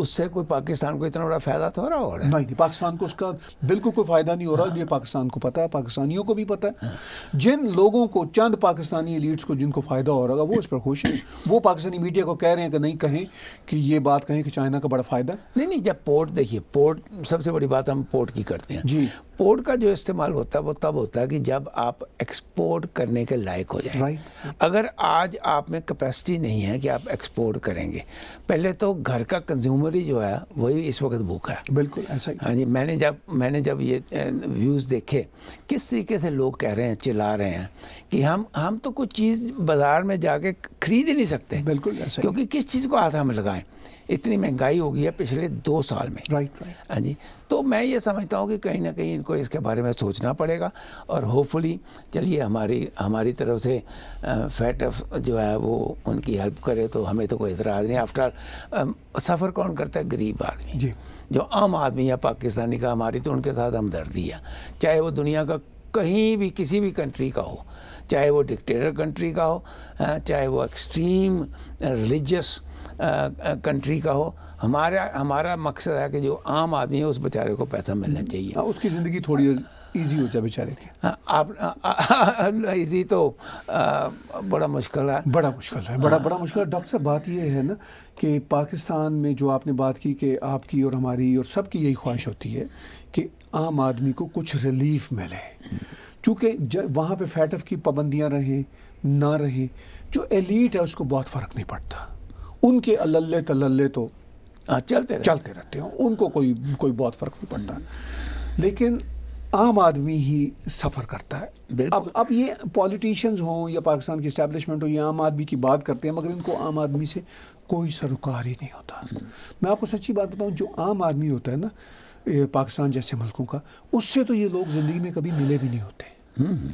Speaker 2: उससे कोई पाकिस्तान को इतना बड़ा फ़ायदा तो हो रहा हो रहा है नहीं पाकिस्तान को उसका बिल्कुल कोई फ़ायदा नहीं हो रहा हाँ। ये पाकिस्तान को
Speaker 1: पता है पाकिस्तानियों को भी पता है हाँ। जिन लोगों को चंद पाकिस्तानी लीड्स को जिनको फ़ायदा हो रहा है वो इस पर खुश है वो पाकिस्तानी मीडिया को वो कह रहे हैं कि नहीं कहें कि ये बात कहें कि चाइना का बड़ा फ़ायदा
Speaker 2: नहीं नहीं जब पोर्ट देखिए पोर्ट सबसे बड़ी बात हम पोर्ट की करते हैं जी पोर्ट का जो इस्तेमाल होता है वो तब होता है कि जब आप एक्सपोर्ट करने के लायक हो जाए राइट अगर आज आप में कैपेसिटी नहीं है कि आप एक्सपोर्ट करेंगे पहले तो घर का कंज्यूमर ही जो है वही इस वक्त भूखा है बिल्कुल ऐसा हाँ जी मैंने जब मैंने जब ये व्यूज़ देखे किस तरीके से लोग कह रहे हैं चिल्ला रहे हैं कि हम हम तो कुछ चीज़ बाज़ार में जाके खरीद ही नहीं सकते बिल्कुल ऐसा क्योंकि किस चीज़ को आधा में लगाएं इतनी महंगाई हो गई है पिछले दो साल में राइट हाँ जी तो मैं ये समझता हूँ कि कहीं ना कहीं इनको इसके बारे में सोचना पड़ेगा और होपफुली चलिए हमारी हमारी तरफ से फैट जो है वो उनकी हेल्प करे तो हमें तो कोई इतराज़ नहीं आफ्टर सफ़र कौन करता है गरीब आदमी जी जो आम आदमी है पाकिस्तानी का हमारी तो उनके साथ हमदर्दी है चाहे वो दुनिया का कहीं भी किसी भी कंट्री का हो चाहे वो डिक्टेटर कंट्री का हो चाहे वो एक्सट्रीम रिलीजियस कंट्री का हो हमारा हमारा मकसद है कि जो आम आदमी है उस बेचारे को पैसा मिलना हम्म। चाहिए आ, हाँ, उसकी ज़िंदगी थोड़ी ईजी हो जाए बेचारे की आप ईजी तो आ, बड़ा मुश्किल है
Speaker 1: बड़ा मुश्किल है बड़ा हाँ। बड़ा मुश्किल है डॉक्टर साहब बात यह है ना कि पाकिस्तान में जो आपने बात की कि आपकी और हमारी और सबकी यही ख्वाहिश होती है आम आदमी को कुछ रिलीफ मिले चूँकि वहाँ पे फैटफ की पाबंदियाँ रहें ना रहें जो एलीट है उसको बहुत फ़र्क नहीं पड़ता उनके अलल्ले तलल्ले तो आ, हाँ, चलते रहते चलते रहते हैं उनको कोई कोई बहुत फ़र्क नहीं पड़ता लेकिन आम आदमी ही सफ़र करता है अब अब ये पॉलिटिशियंस हों या पाकिस्तान की इस्टेबलिशमेंट हो या आम आदमी की बात करते हैं मगर इनको आम आदमी से कोई सरोकार ही नहीं होता मैं आपको सच्ची बात बताऊँ जो आम आदमी होता है ना पाकिस्तान जैसे मुल्कों का उससे तो ये लोग ज़िंदगी में कभी मिले भी नहीं
Speaker 2: होते हम्म।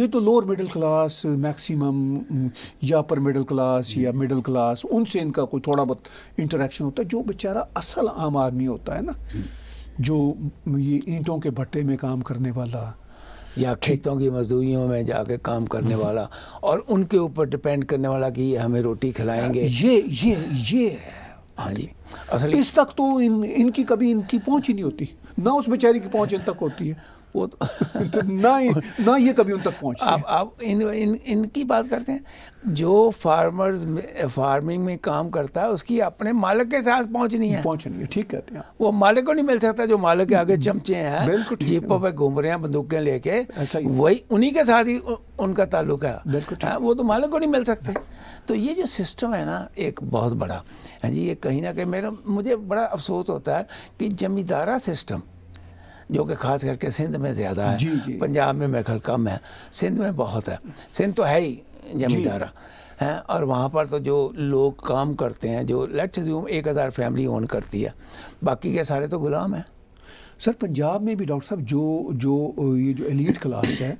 Speaker 1: ये तो लोअर मिडिल क्लास मैक्सिमम या अपर मिडिल क्लास या मिडिल क्लास उनसे इनका कोई थोड़ा बहुत इंटरेक्शन होता है जो बेचारा असल आम आदमी होता है ना हम्म। जो ये ईंटों के भट्टे में काम करने वाला
Speaker 2: या खेतों की मजदूरियों में जाके काम करने हम्म। वाला और उनके ऊपर डिपेंड करने वाला कि ये हमें रोटी खिलाएंगे ये ये ये है हाँ जी असल इस
Speaker 1: तक तो इन इनकी कभी इनकी पहुंच ही नहीं होती ना उस बेचारी की पहुंच इन तक होती है वो तो, तो
Speaker 2: ना ही, ना ये कभी उन तक पहुँच आप आप इन, इन इनकी बात करते हैं जो फार्मर्स फार्मिंग में काम करता है उसकी अपने मालिक के साथ पहुँचनी है पहुंचनी है ठीक कहते हैं वो मालिक को नहीं मिल सकता जो मालिक के आगे हम्म। चमचे हैं जीपों पर घूम रहे हैं बंदूकें लेके वही उन्हीं के साथ ही उनका ताल्लुक है हाँ, वो तो मालिक को नहीं मिल सकते तो ये जो सिस्टम है ना एक बहुत बड़ा हाँ जी ये कहीं ना कहीं मेरा मुझे बड़ा अफसोस होता है कि जमींदारा सिस्टम जो कि खास करके सिंध में ज़्यादा है पंजाब में मेरे ख्याल कम है सिंध में बहुत है सिंध तो है ही जमींदारा हैं और वहाँ पर तो जो लोग काम करते हैं जो लेट्स ज्यूम एक हज़ार फैमिली ओन करती है बाकी के सारे तो गुलाम हैं सर पंजाब
Speaker 1: में भी डॉक्टर साहब जो जो ये जो एलिट क्लास है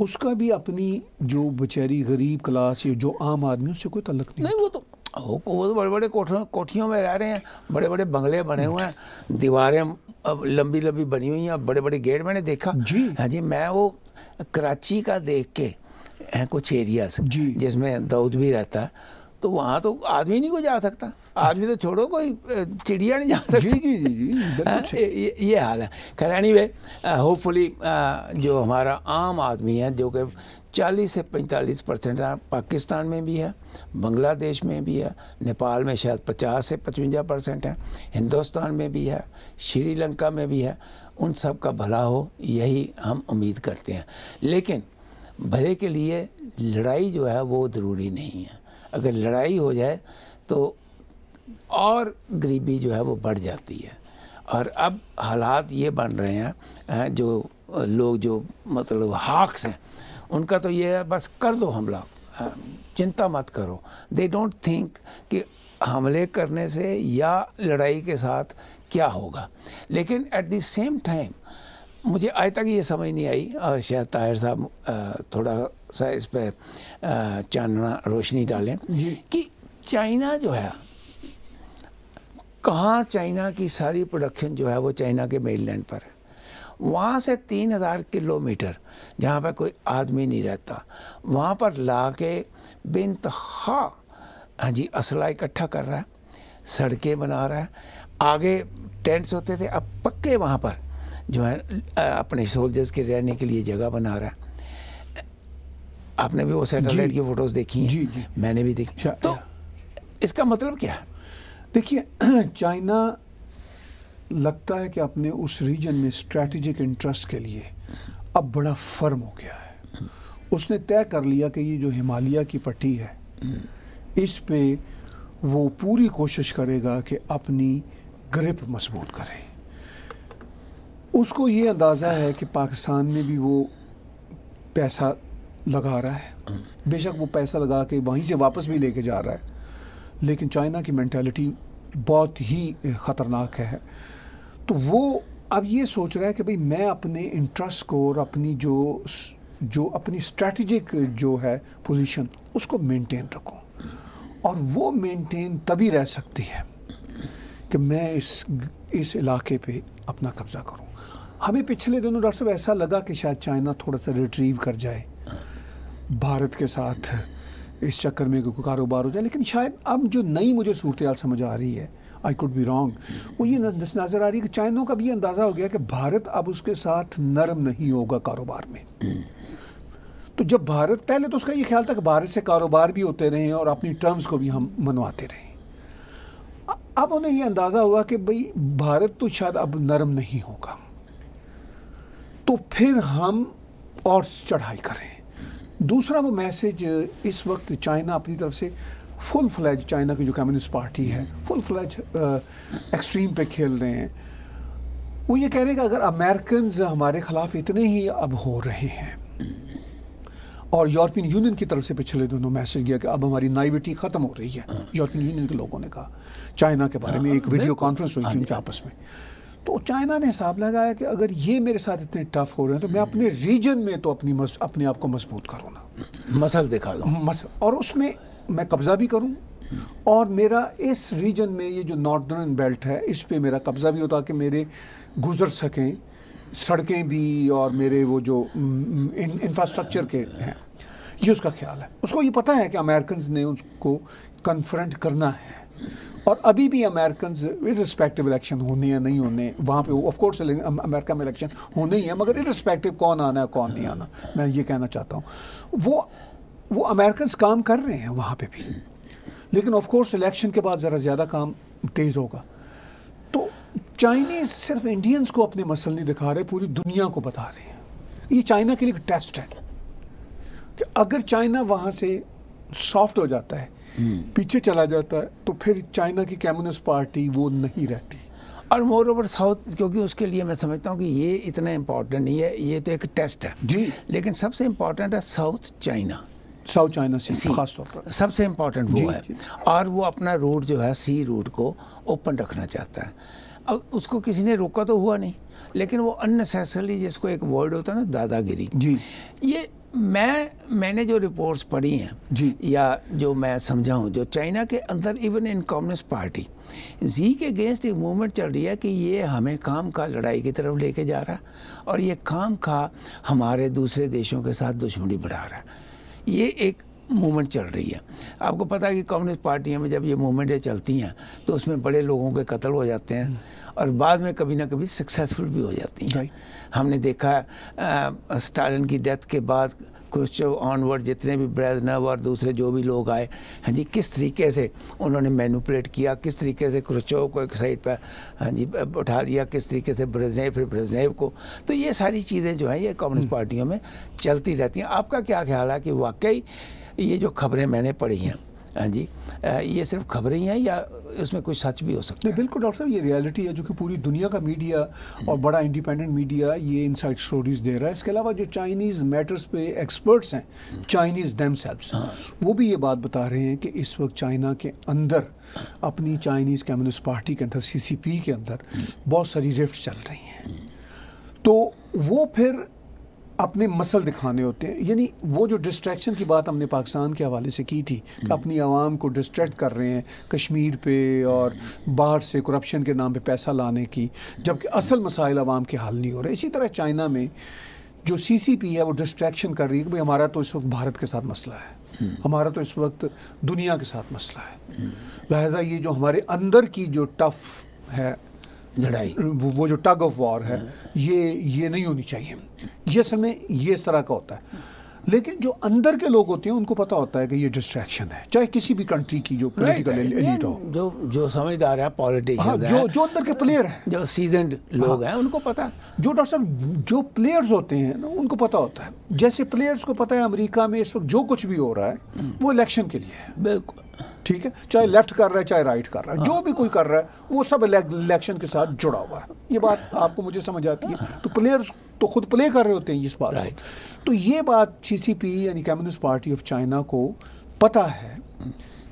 Speaker 1: उसका भी अपनी जो बेचारी गरीब क्लास या जो आम
Speaker 2: आदमी उससे कोई तल्लक नहीं नहीं वो तो वो तो बड़े बड़े कोठियों में रह रहे हैं बड़े बड़े बंगले बने हुए हैं दीवारें अब लंबी लंबी बनी हुई हैं अब बड़े बड़े गेट मैंने देखा जी हाँ जी मैं वो कराची का देख के हैं कुछ एरियाज जिसमें दाऊद भी रहता है तो वहाँ तो आदमी नहीं को जा सकता आदमी तो छोड़ो कोई चिड़िया नहीं जा सकती जी जी जी, जी हाँ, ये, ये हाल है खैर एनी वे होपफुली जो हमारा आम आदमी है जो कि 40 से 45 परसेंट पाकिस्तान में भी है बांग्लादेश में भी है नेपाल में शायद 50 से पचवंजा परसेंट है हिंदुस्तान में भी है श्रीलंका में भी है उन सब का भला हो यही हम उम्मीद करते हैं लेकिन भले के लिए लड़ाई जो है वो ज़रूरी नहीं है अगर लड़ाई हो जाए तो और गरीबी जो है वो बढ़ जाती है और अब हालात ये बन रहे हैं जो लोग जो मतलब हाक्स हैं उनका तो ये है बस कर दो हमला चिंता मत करो दे डोंट थिंक कि हमले करने से या लड़ाई के साथ क्या होगा लेकिन एट द सेम टाइम मुझे आज तक ये समझ नहीं आई और शायद ताहिर साहब थोड़ा सा इस पर चानना रोशनी डालें कि चाइना जो है कहाँ चाइना की सारी प्रोडक्शन जो है वो चाइना के मेनलैंड पर है वहाँ से तीन हज़ार किलोमीटर जहाँ पर कोई आदमी नहीं रहता वहाँ पर ला के बेतहा हाँ जी असला इकट्ठा कर रहा है सड़कें बना रहा है आगे टेंट्स होते थे अब पक्के वहाँ पर जो है अपने सोल्जर्स के रहने के लिए जगह बना रहा है आपने भी वो सैटेलाइट की फ़ोटोज़ देखी हैं जी, मैंने भी देखी अच्छा, तो इसका मतलब क्या है देखिए चाइना
Speaker 1: लगता है कि अपने उस रीजन में स्ट्रेटजिक इंटरेस्ट के लिए अब बड़ा फर्म हो गया है उसने तय कर लिया कि ये जो हिमालय की पट्टी है इस पे वो पूरी कोशिश करेगा कि अपनी ग्रिप मजबूत करे उसको ये अंदाज़ा है कि पाकिस्तान में भी वो पैसा लगा रहा है बेशक वो पैसा लगा के वहीं से वापस भी लेके जा रहा है लेकिन चाइना की मैंटेलिटी बहुत ही ख़तरनाक है तो वो अब ये सोच रहा है कि भाई मैं अपने इंटरेस्ट को और अपनी जो जो अपनी स्ट्रेटजिक जो है पोजीशन उसको मेंटेन रखूं और वो मेंटेन तभी रह सकती है कि मैं इस इस इलाके पे अपना कब्ज़ा करूं हमें पिछले दिनों डॉक्टर साहब ऐसा लगा कि शायद चाइना थोड़ा सा रिट्रीव कर जाए भारत के साथ इस चक्कर में कोई कारोबार हो जाए लेकिन शायद अब जो नई मुझे सूरत समझ आ रही है आई कुड बी रॉन्ग वो ये नज़र आ रही है कि चाइनों का भी ये अंदाज़ा हो गया कि भारत अब उसके साथ नरम नहीं होगा कारोबार में तो जब भारत पहले तो उसका ये ख्याल था कि भारत से कारोबार भी होते रहें और अपनी टर्म्स को भी हम मनवाते रहें अब उन्हें ये अंदाज़ा हुआ कि भाई भारत तो शायद अब नरम नहीं होगा तो फिर हम और चढ़ाई करें दूसरा वो मैसेज इस वक्त चाइना अपनी तरफ से फुल फ्लैज चाइना की जो कम्युनिस्ट पार्टी है फुल फ्लैज एक्सट्रीम पे खेल रहे हैं वो ये कह रहे हैं कि अगर अमेरिकन हमारे ख़िलाफ़ इतने ही अब हो रहे हैं और यूरोपियन यूनियन की तरफ से पिछले दोनों मैसेज गया कि अब हमारी नाइविटी ख़त्म हो रही है यूरोपियन यूनियन के लोगों ने कहा चाइना के बारे में एक हाँ, वीडियो कॉन्फ्रेंस हुई थी हाँ उनके आपस में तो चाइना ने हिसाब लगाया कि अगर ये मेरे साथ इतने टफ हो रहे हैं तो मैं अपने रीजन में तो अपनी मस, अपने आप को मजबूत करूँ ना मसल दिखा दो मस, और उसमें मैं कब्ज़ा भी करूँ और मेरा इस रीजन में ये जो नॉर्दर्न बेल्ट है इस पर मेरा कब्ज़ा भी हो ताकि मेरे गुजर सकें सड़कें भी और मेरे वो जो इंफ्रास्ट्रक्चर के हैं ये उसका ख्याल है उसको ये पता है कि अमेरिकन ने उसको कन्फ्रंट करना है और अभी भी अमेरिकन इरिस्पेक्टिव इलेक्शन होने या नहीं होने वहाँ पे ऑफकोर्स अमेरिका में इलेक्शन होने ही है मगर इरिस्पेक्टिव कौन आना है कौन नहीं आना मैं ये कहना चाहता हूँ वो वो अमेरिकन काम कर रहे हैं वहाँ पर भी लेकिन ऑफकोर्स इलेक्शन के बाद ज़रा ज़्यादा काम तेज़ होगा तो चाइनीज़ सिर्फ इंडियंस को अपने मसल नहीं दिखा रहे पूरी दुनिया को बता रहे हैं ये चाइना के लिए एक टेस्ट है कि अगर चाइना वहाँ से सॉफ्ट हो जाता है हम्म।
Speaker 2: पीछे चला जाता है तो फिर चाइना की कम्युनिस्ट पार्टी वो नहीं रहती और मोर ओवर साउथ क्योंकि उसके लिए मैं समझता हूँ कि ये इतना इम्पोर्टेंट नहीं है ये तो एक टेस्ट है जी लेकिन सबसे इम्पोर्टेंट है South China South China Sea खास तौर पर सबसे इम्पोर्टेंट वो है और वो अपना रूट जो है सी रूट को ओपन रखना चाहता है अब उसको किसी ने रोका तो हुआ नहीं लेकिन वो अननेसेसरली जिसको एक वर्ड होता है ना दादागिरी जी ये मैं मैंने जो रिपोर्ट्स पढ़ी हैं या जो मैं समझा हूँ जो चाइना के अंदर इवन इन कम्युनिस्ट पार्टी जी के अगेंस्ट एक मूवमेंट चल रही है कि ये हमें काम का लड़ाई की तरफ लेके जा रहा है और ये काम का हमारे दूसरे देशों के साथ दुश्मनी बढ़ा रहा है ये एक मूवमेंट चल रही है आपको पता है कि कम्युनिस्ट पार्टियों में जब ये मूवमेंटें चलती हैं तो उसमें बड़े लोगों के कत्ल हो जाते हैं और बाद में कभी ना कभी सक्सेसफुल भी हो जाती हैं हमने देखा स्टालिन की डेथ के बाद क्रुश्चव ऑनवर्ड जितने भी ब्रेजनव और दूसरे जो भी लोग आए हाँ जी किस तरीके से उन्होंने मैनुपलेट किया किस तरीके से क्रुश्चव को एक साइड पर हाँ जी उठा दिया किस तरीके से ब्रेजनेव फिर ब्रेजनेव को तो ये सारी चीज़ें जो हैं ये कम्युनिस्ट hmm. पार्टियों में चलती रहती हैं आपका क्या ख्याल है कि वाकई ये जो खबरें मैंने पढ़ी हैं हाँ जी ये सिर्फ खबरें ही हैं या इसमें कोई सच भी हो सकता है बिल्कुल डॉक्टर साहब ये रियलिटी
Speaker 1: है जो कि पूरी दुनिया का मीडिया और बड़ा इंडिपेंडेंट मीडिया ये इनसाइड स्टोरीज दे रहा है इसके अलावा जो चाइनीज़ मैटर्स पे एक्सपर्ट्स हैं चाइनीज़ दैम हाँ। वो भी ये बात बता रहे हैं कि इस वक्त चाइना के अंदर अपनी चाइनीज़ कम्युनिस्ट पार्टी के अंदर सी के अंदर बहुत सारी रिफ्ट चल रही हैं तो वो फिर अपने मसल दिखाने होते हैं यानी वो जो डिस्ट्रैक्शन की बात हमने पाकिस्तान के हवाले से की थी कि अपनी आवाम को डिस्ट्रैक्ट कर रहे हैं कश्मीर पे और बाहर से करप्शन के नाम पे पैसा लाने की जबकि असल मसाइल आवाम के हल नहीं हो रहे इसी तरह चाइना में जो सी सी पी है वो डिस्ट्रैक्शन कर रही है कि भाई हमारा तो इस वक्त भारत के साथ मसला है हमारा तो इस वक्त दुनिया के साथ मसला है लिहाजा ये जो हमारे अंदर की जो टफ है लड़ाई वो जो टग ऑफ वॉर है ये ये नहीं होनी चाहिए ये समय ये इस तरह का होता है लेकिन जो अंदर के लोग होते हैं उनको पता होता है कि ये डिस्ट्रैक्शन है चाहे किसी भी कंट्री की जो पॉलिटिकल एलिट हो
Speaker 2: जो जो समझदार है पॉलिटिक्स हाँ, जो जो
Speaker 1: अंदर के प्लेयर हैं जो सीजन लोग हाँ, हैं उनको पता जो डॉक्टर साहब जो प्लेयर्स होते हैं ना उनको पता होता है जैसे प्लेयर्स को पता है अमेरिका में इस वक्त जो कुछ भी हो रहा है हम्म। वो इलेक्शन के लिए है बिल्कुल ठीक है चाहे लेफ्ट कर रहा है चाहे राइट कर रहा है हाँ। जो भी कोई कर रहा है वो सब इलेक्शन के साथ जुड़ा हुआ है ये बात आपको मुझे समझ आती है हाँ। तो प्लेयर्स तो खुद प्ले कर रहे होते हैं इस बात right. तो ये बात सी यानी कम्युनिस्ट पार्टी ऑफ चाइना को पता है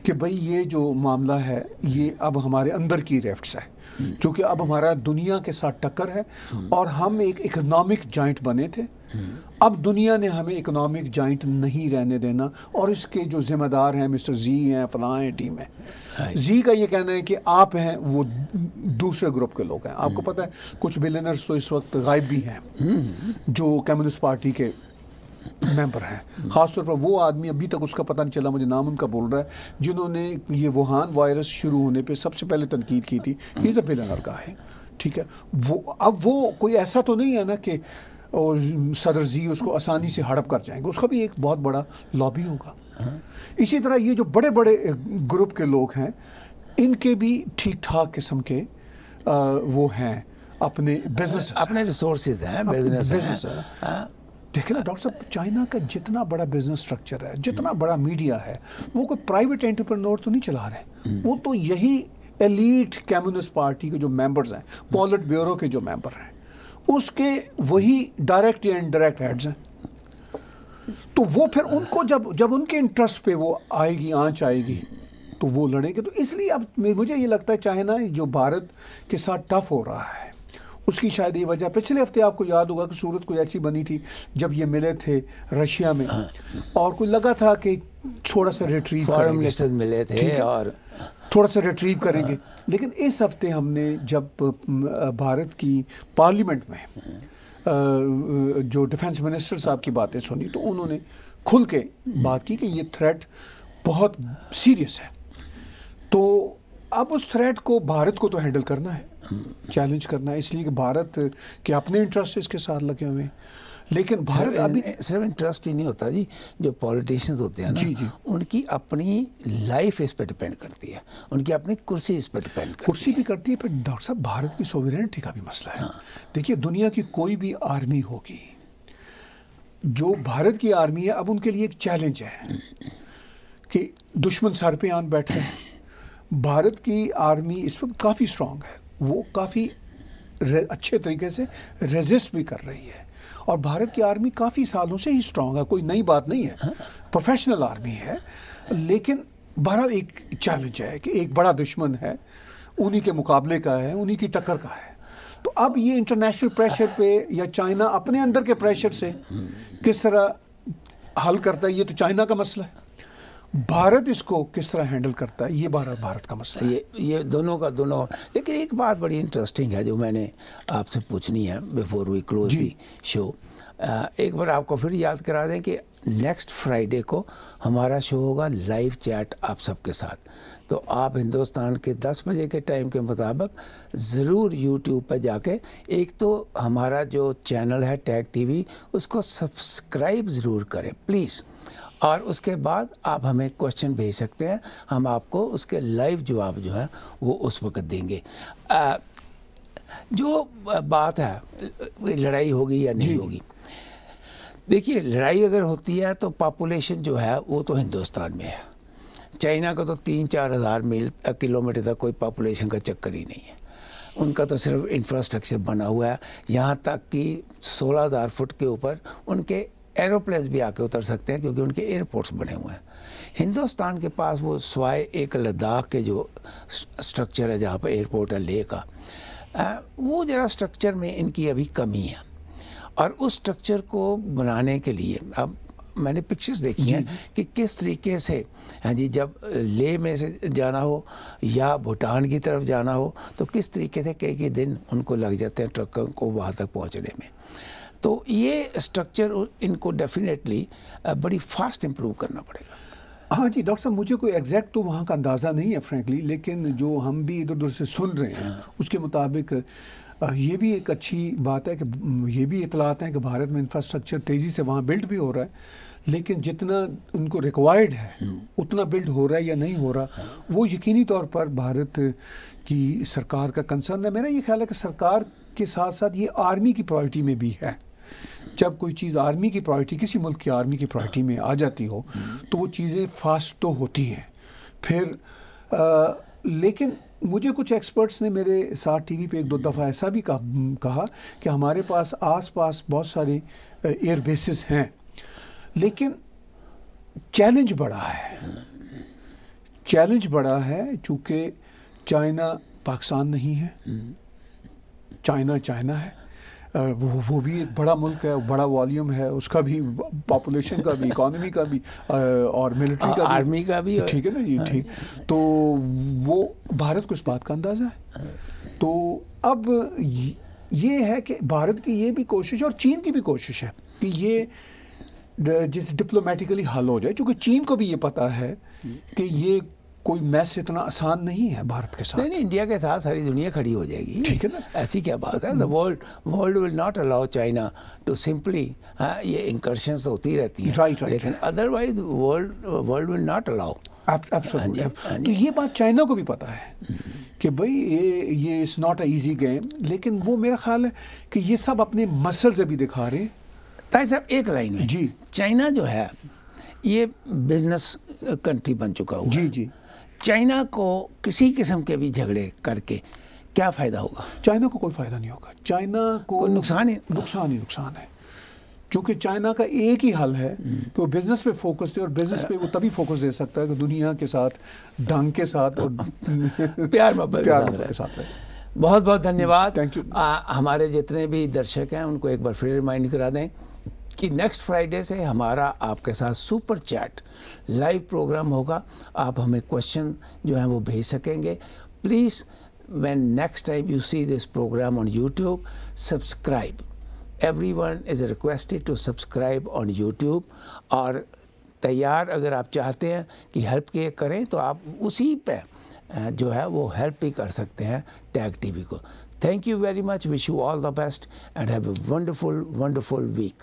Speaker 1: कि भाई ये जो मामला है ये अब हमारे अंदर की रेफ्ट है हम्म। क्योंकि अब हमारा दुनिया के साथ टक्कर है हम्म। और हम एक इकोनॉमिक जॉइंट बने थे अब दुनिया ने हमें इकोनॉमिक जॉइंट नहीं रहने देना और इसके जो जिम्मेदार हैं मिस्टर जी हैं फलां हैं टीम हैं जी का ये कहना है कि आप हैं वो दूसरे ग्रुप के लोग हैं आपको hmm. पता है कुछ बिलियनर्स तो इस वक्त गायब भी हैं hmm. जो कम्युनिस्ट पार्टी के मेंबर हैं hmm. ख़ासतौर पर वो आदमी अभी तक उसका पता नहीं चला मुझे नाम उनका बोल रहा है जिन्होंने ये वुहान वायरस शुरू होने पर सबसे पहले तनकीद की थी ये जब बिलनर का है ठीक है वो अब वो कोई ऐसा तो नहीं है ना कि और सदरजी उसको आसानी से हड़प कर जाएंगे उसका भी एक बहुत बड़ा लॉबी होगा इसी तरह ये जो बड़े बड़े ग्रुप के लोग हैं इनके भी ठीक ठाक किस्म के आ, वो हैं अपने बिजनेस अपने रिसोर्सेज हैं बिजनेस हाँ। देखिए ना डॉक्टर साहब चाइना का जितना बड़ा बिजनेस स्ट्रक्चर है जितना बड़ा मीडिया है वो कोई प्राइवेट एंटरप्रेन्योर तो नहीं चला रहे हम्म। वो तो यही एलीट कम्युनिस्ट पार्टी के जो मेंबर्स हैं पॉलिट ब्यूरो के जो मेंबर हैं उसके वही डायरेक्ट या इनडायरेक्ट हेड्स हैं तो वो फिर उनको जब जब उनके इंटरेस्ट पे वो आएगी आँच आएगी तो वो लड़ेंगे तो इसलिए अब मुझे ये लगता है चाइना जो भारत के साथ टफ हो रहा है उसकी शायद ये वजह पिछले हफ्ते आपको याद होगा कि सूरत कोई ऐसी बनी थी जब ये मिले थे रशिया में हाँ। और कोई लगा था कि थोड़ा सा रिट्रीव मिले थे और थोड़ा सा रिट्रीव करेंगे हाँ। लेकिन इस हफ्ते हमने जब भारत की पार्लियामेंट में जो डिफेंस मिनिस्टर साहब की बातें सुनी तो उन्होंने खुल के बात की कि ये थ्रेट बहुत सीरियस है तो अब उस थ्रेट को भारत को तो हैंडल करना है चैलेंज करना है इसलिए कि भारत के अपने इंटरेस्ट इसके साथ लगे हुए हैं लेकिन भारत अभी
Speaker 2: सिर्फ इंटरेस्ट ही नहीं होता जी जो पॉलिटिशियंस होते हैं ना जी जी उनकी अपनी लाइफ इस पर डिपेंड करती है उनकी अपनी कुर्सी इस पर डिपेंड करती कुर्सी भी करती है पर डॉक्टर साहब भारत
Speaker 1: की सोवरेनिटी का भी मसला है हाँ। देखिए दुनिया की कोई भी आर्मी होगी जो भारत की आर्मी है अब उनके लिए एक चैलेंज है कि दुश्मन सर पे आन बैठे भारत की आर्मी इस वक्त काफ़ी स्ट्रांग है वो काफ़ी अच्छे तरीके से रेजिस्ट भी कर रही है और भारत की आर्मी काफ़ी सालों से ही स्ट्रांग है कोई नई बात नहीं है प्रोफेशनल हाँ। आर्मी है लेकिन भारत एक चैलेंज है कि एक बड़ा दुश्मन है उन्हीं के मुकाबले का है उन्हीं की टक्कर का है तो अब ये इंटरनेशनल प्रेशर पे या चाइना अपने अंदर के प्रेशर से हम्म। किस तरह हल करता है ये तो चाइना का मसला है भारत इसको किस तरह हैंडल करता है ये भारत भारत का
Speaker 2: मसला ये ये दोनों का दोनों लेकिन एक बात बड़ी इंटरेस्टिंग है जो मैंने आपसे पूछनी है before we close the show एक बार आपको फिर याद करा दें कि नेक्स्ट फ्राइडे को हमारा शो होगा लाइव चैट आप सबके साथ तो आप हिंदुस्तान के 10 बजे के टाइम के मुताबिक ज़रूर यूट्यूब पर जाके एक तो हमारा जो चैनल है टैग टीवी उसको सब्सक्राइब ज़रूर करें प्लीज़ और उसके बाद आप हमें क्वेश्चन भेज सकते हैं हम आपको उसके लाइव जवाब जो है वो उस वक्त देंगे आ, जो बात है लड़ाई होगी या नहीं होगी देखिए लड़ाई अगर होती है तो पॉपुलेशन जो है वो तो हिंदुस्तान में है चाइना का तो तीन चार हज़ार मील किलोमीटर तक कोई पॉपुलेशन का चक्कर ही नहीं है उनका तो सिर्फ इंफ्रास्ट्रक्चर बना हुआ है यहाँ तक कि सोलह हज़ार फुट के ऊपर उनके एरोप्लेन भी आके उतर सकते हैं क्योंकि उनके एयरपोर्ट्स बने हुए हैं हिंदुस्तान के पास वो स्वाय एक लद्दाख के जो स्ट्रक्चर है जहाँ पर एयरपोर्ट है ले का वो ज़रा स्ट्रक्चर में इनकी अभी कमी है और उस स्ट्रक्चर को बनाने के लिए अब मैंने पिक्चर्स देखी हैं कि किस तरीके से हाँ जी जब ले में से जाना हो या भूटान की तरफ जाना हो तो किस तरीके से कई कई दिन उनको लग जाते हैं ट्रकों को वहाँ तक पहुँचने में तो ये स्ट्रक्चर इनको डेफिनेटली बड़ी फास्ट इम्प्रूव करना पड़ेगा हाँ जी डॉक्टर साहब मुझे कोई
Speaker 1: एग्जैक्ट तो वहाँ का अंदाज़ा नहीं है फ्रेंकली लेकिन जो हम भी इधर उधर से सुन रहे हैं हाँ। उसके मुताबिक ये भी एक अच्छी बात है कि ये भी इतलात हैं कि भारत में इंफ्रास्ट्रक्चर तेज़ी से वहाँ बिल्ड भी हो रहा है लेकिन जितना उनको रिक्वायर्ड है हम्म। उतना बिल्ड हो रहा है या नहीं हो रहा हाँ। वो यकीनी तौर पर भारत की सरकार का कंसर्न है मेरा ये ख्याल है कि सरकार के साथ साथ ये आर्मी की प्रायोरिटी में भी है जब कोई चीज़ आर्मी की प्रायोरिटी किसी मुल्क की आर्मी की प्रायोरिटी में आ जाती हो हम्म। तो वो चीज़ें फास्ट तो होती हैं फिर आ, लेकिन मुझे कुछ एक्सपर्ट्स ने मेरे साथ टीवी पे एक दो दफ़ा ऐसा भी कहा, कि हमारे पास आसपास बहुत सारे एयर बेसिस हैं लेकिन चैलेंज बड़ा है चैलेंज बड़ा है चूँकि चाइना पाकिस्तान नहीं है चाइना चाइना है वो वो भी एक बड़ा मुल्क है बड़ा वॉल्यूम है उसका भी पॉपुलेशन का भी इकॉनमी का भी और मिलिट्री का आर्मी का भी ठीक है ना जी हाँ। ठीक तो वो भारत को इस बात का अंदाज़ा है तो अब ये है कि भारत की ये भी कोशिश और चीन की भी कोशिश है कि ये जिसे डिप्लोमेटिकली हल हो जाए क्योंकि चीन को भी ये पता है कि ये
Speaker 2: कोई मैस इतना आसान नहीं है भारत के साथ नहीं इंडिया के साथ सारी दुनिया खड़ी हो जाएगी ठीक है ना ऐसी क्या बात है the world world will not allow China to simply ये इंकर्शन तो होती रहती है राइट राइट लेकिन otherwise world world will not allow तो ये बात चाइना को भी पता है कि भाई ये ये is not a easy game लेकिन वो मेरा ख्याल है कि ये सब अपने मसल्स अभी दिखा रहे हैं ताहिर साहब एक लाइन में जी चाइना जो है ये बिजनेस कंट्री बन चुका हुआ जी जी चाइना को किसी किस्म के भी झगड़े करके क्या फ़ायदा होगा चाइना को कोई फ़ायदा नहीं होगा चाइना को नुकसान ही नुकसान ही नुकसान है क्योंकि चाइना
Speaker 1: का एक ही हल है हम्म। कि वो बिज़नेस पे फोकस दे और बिज़नेस पे वो तभी फोकस दे सकता है कि दुनिया के साथ
Speaker 2: ढंग के साथ और प्यार प्यार के साथ रहे बहुत बहुत धन्यवाद थैंक यू हमारे जितने भी दर्शक हैं उनको एक बार फिर रिमाइंड करा दें कि नेक्स्ट फ्राइडे से हमारा आपके साथ सुपर चैट लाइव प्रोग्राम होगा आप हमें क्वेश्चन जो है वो भेज सकेंगे please when next time you see this programme on YouTube subscribe everyone is requested to subscribe on YouTube और तैयार अगर आप चाहते हैं कि हेल्प के करें तो आप उसी पे जो है वो हेल्प भी कर सकते हैं टैग टीवी को thank you very much wish you all the best and have a wonderful wonderful week